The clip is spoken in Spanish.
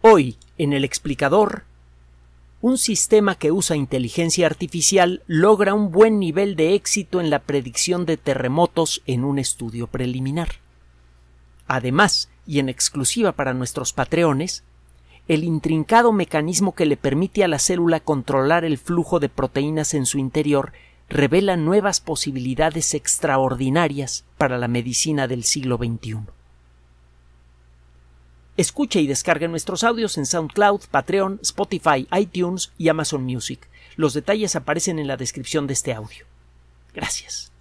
Hoy, en el explicador, un sistema que usa inteligencia artificial logra un buen nivel de éxito en la predicción de terremotos en un estudio preliminar. Además, y en exclusiva para nuestros patreones, el intrincado mecanismo que le permite a la célula controlar el flujo de proteínas en su interior revela nuevas posibilidades extraordinarias para la medicina del siglo XXI. Escuche y descarga nuestros audios en SoundCloud, Patreon, Spotify, iTunes y Amazon Music. Los detalles aparecen en la descripción de este audio. Gracias.